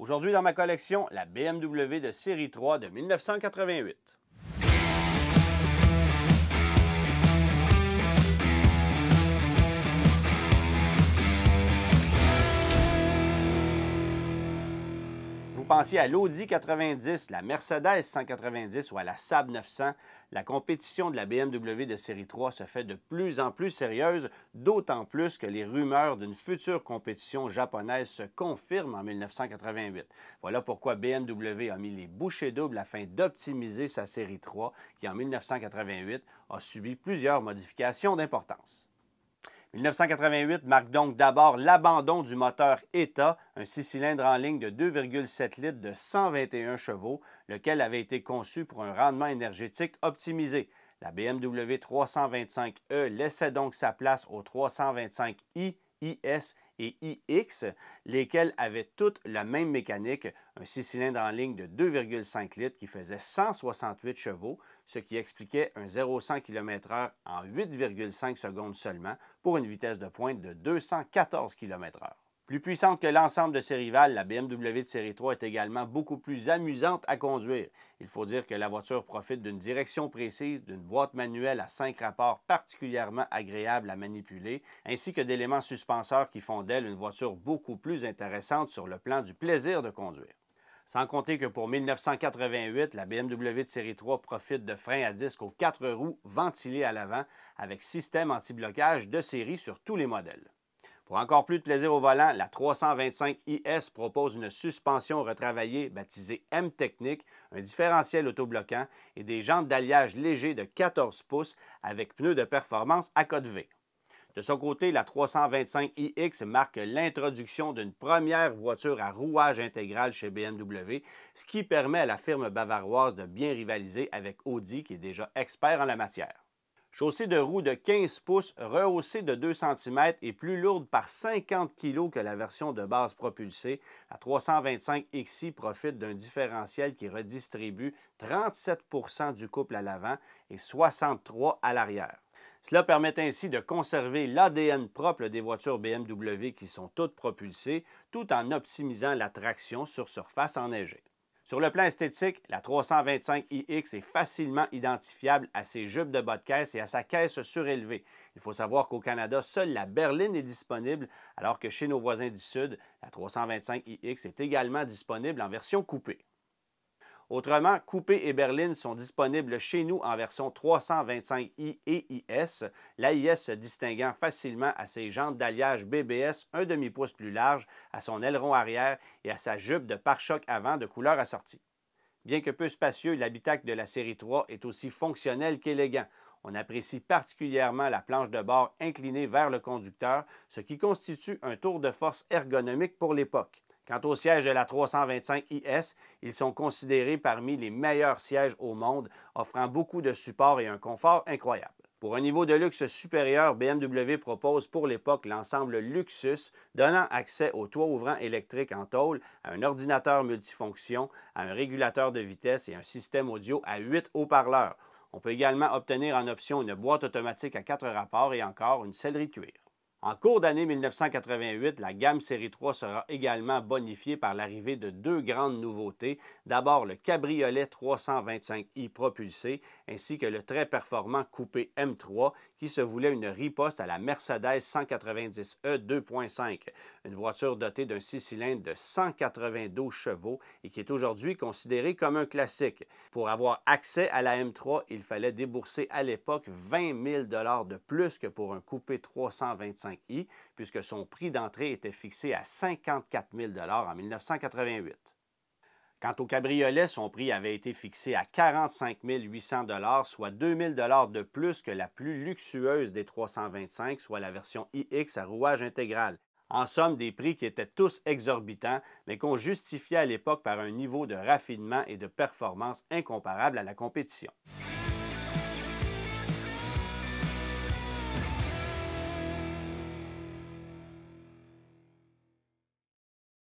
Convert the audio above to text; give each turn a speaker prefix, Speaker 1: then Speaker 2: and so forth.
Speaker 1: Aujourd'hui, dans ma collection, la BMW de série 3 de 1988. pensez à l'Audi 90, la Mercedes 190 ou à la Saab 900, la compétition de la BMW de série 3 se fait de plus en plus sérieuse, d'autant plus que les rumeurs d'une future compétition japonaise se confirment en 1988. Voilà pourquoi BMW a mis les bouchées doubles afin d'optimiser sa série 3 qui en 1988 a subi plusieurs modifications d'importance. 1988 marque donc d'abord l'abandon du moteur ETA, un six cylindres en ligne de 2,7 litres de 121 chevaux, lequel avait été conçu pour un rendement énergétique optimisé. La BMW 325e laissait donc sa place au 325i, IS et iX, lesquels avaient toutes la même mécanique, un six cylindres en ligne de 2,5 litres qui faisait 168 chevaux, ce qui expliquait un 0-100 km/h en 8,5 secondes seulement pour une vitesse de pointe de 214 km/h. Plus puissante que l'ensemble de ses rivales, la BMW de série 3 est également beaucoup plus amusante à conduire. Il faut dire que la voiture profite d'une direction précise, d'une boîte manuelle à cinq rapports particulièrement agréable à manipuler, ainsi que d'éléments suspenseurs qui font d'elle une voiture beaucoup plus intéressante sur le plan du plaisir de conduire. Sans compter que pour 1988, la BMW de série 3 profite de freins à disque aux quatre roues ventilés à l'avant avec système anti-blocage de série sur tous les modèles. Pour encore plus de plaisir au volant, la 325 IS propose une suspension retravaillée baptisée M-Technique, un différentiel autobloquant et des jantes d'alliage léger de 14 pouces avec pneus de performance à code V. De son côté, la 325iX marque l'introduction d'une première voiture à rouage intégral chez BMW, ce qui permet à la firme bavaroise de bien rivaliser avec Audi qui est déjà expert en la matière. Chaussée de roue de 15 pouces, rehaussée de 2 cm et plus lourde par 50 kg que la version de base propulsée, la 325XI profite d'un différentiel qui redistribue 37 du couple à l'avant et 63 à l'arrière. Cela permet ainsi de conserver l'ADN propre des voitures BMW qui sont toutes propulsées, tout en optimisant la traction sur surface enneigée. Sur le plan esthétique, la 325iX est facilement identifiable à ses jupes de bas de caisse et à sa caisse surélevée. Il faut savoir qu'au Canada, seule la berline est disponible, alors que chez nos voisins du Sud, la 325iX est également disponible en version coupée. Autrement, Coupé et berline sont disponibles chez nous en version 325i et IS, l'AIS se distinguant facilement à ses jantes d'alliage BBS un demi-pouce plus large, à son aileron arrière et à sa jupe de pare-choc avant de couleur assortie. Bien que peu spacieux, l'habitacle de la série 3 est aussi fonctionnel qu'élégant. On apprécie particulièrement la planche de bord inclinée vers le conducteur, ce qui constitue un tour de force ergonomique pour l'époque. Quant aux sièges de la 325IS, ils sont considérés parmi les meilleurs sièges au monde, offrant beaucoup de support et un confort incroyable. Pour un niveau de luxe supérieur, BMW propose pour l'époque l'ensemble Luxus, donnant accès au toit ouvrant électrique en tôle, à un ordinateur multifonction, à un régulateur de vitesse et un système audio à 8 haut-parleurs. On peut également obtenir en option une boîte automatique à quatre rapports et encore une sellerie de cuir. En cours d'année 1988, la gamme Série 3 sera également bonifiée par l'arrivée de deux grandes nouveautés. D'abord, le cabriolet 325i propulsé, ainsi que le très performant coupé M3, qui se voulait une riposte à la Mercedes 190e 2.5, une voiture dotée d'un six cylindres de 192 chevaux et qui est aujourd'hui considérée comme un classique. Pour avoir accès à la M3, il fallait débourser à l'époque 20 000 de plus que pour un coupé 325 puisque son prix d'entrée était fixé à 54 000 en 1988. Quant au cabriolet, son prix avait été fixé à 45 800 soit 2 000 de plus que la plus luxueuse des 325, soit la version iX à rouage intégral. En somme, des prix qui étaient tous exorbitants, mais qu'on justifiait à l'époque par un niveau de raffinement et de performance incomparable à la compétition.